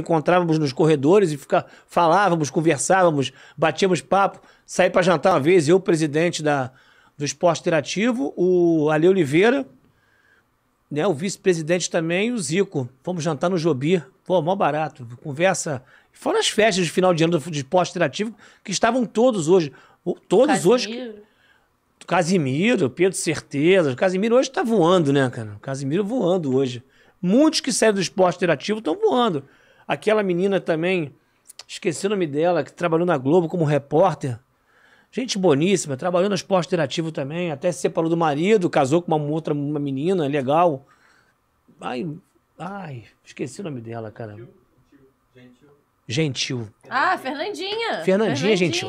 encontrávamos nos corredores e fica, falávamos, conversávamos, batíamos papo. Saí para jantar uma vez, eu, presidente da, do esporte interativo, o Ale Oliveira, né, o vice-presidente também, o Zico. Fomos jantar no Jobi. Pô, mó barato. Conversa. Foram as festas de final de ano do esporte interativo que estavam todos hoje. Todos Casimiro. hoje. Casimiro, Pedro Certeza. Casimiro hoje está voando, né, cara? Casimiro voando hoje. Muitos que saíram do esporte interativo estão voando. Aquela menina também, esqueci o nome dela, que trabalhou na Globo como repórter. Gente boníssima, trabalhou no esporte interativo também, até se separou do marido, casou com uma outra uma menina, legal. Ai, ai, esqueci o nome dela, cara. Gentil. Gentil. Ah, Fernandinha. Fernandinha, é Fernandinha. Gentil.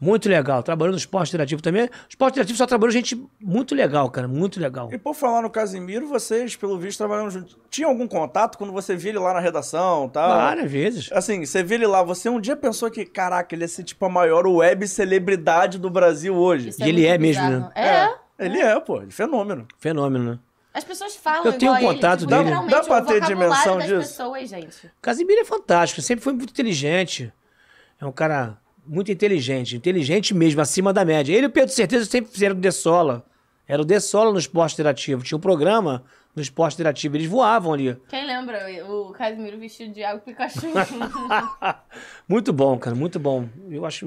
Muito legal. Trabalhando no esporte interativo também. Esporte interativo só trabalhou gente muito legal, cara. Muito legal. E por falar no Casimiro, vocês, pelo visto, trabalharam juntos. Tinha algum contato quando você via ele lá na redação tal? Várias vezes. Assim, você via ele lá, você um dia pensou que, caraca, ele ia é ser tipo a maior web celebridade do Brasil hoje. Isso e é ele é bizarro. mesmo, né? É. é. Ele é, pô. É fenômeno. Fenômeno, né? As pessoas falam Eu tenho um contato ele, tipo, dele. Dá pra ter dimensão disso? Pessoas, gente. Casimiro é fantástico. Sempre foi muito inteligente. É um cara muito inteligente, inteligente mesmo, acima da média. Ele e o Pedro Certeza sempre fizeram o Dessola. Era o Dessola no esporte interativo. Tinha um programa no esporte interativo, eles voavam ali. Quem lembra o Casimiro vestido de água Pikachu? muito bom, cara, muito bom. Eu acho,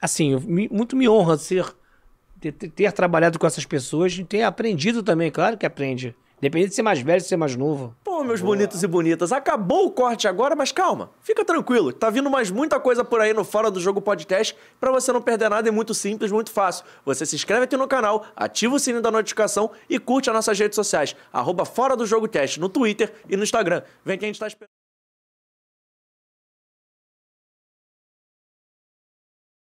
assim, muito me honra ser, ter, ter, trabalhado com essas pessoas e ter aprendido também, claro que aprende. Independente de ser mais velho, ou ser mais novo meus Boa. bonitos e bonitas. Acabou o corte agora, mas calma. Fica tranquilo. Tá vindo mais muita coisa por aí no Fora do Jogo Podcast para você não perder nada. É muito simples, muito fácil. Você se inscreve aqui no canal, ativa o sininho da notificação e curte as nossas redes sociais. Arroba Fora do Jogo Cast no Twitter e no Instagram. Vem que a gente tá esperando.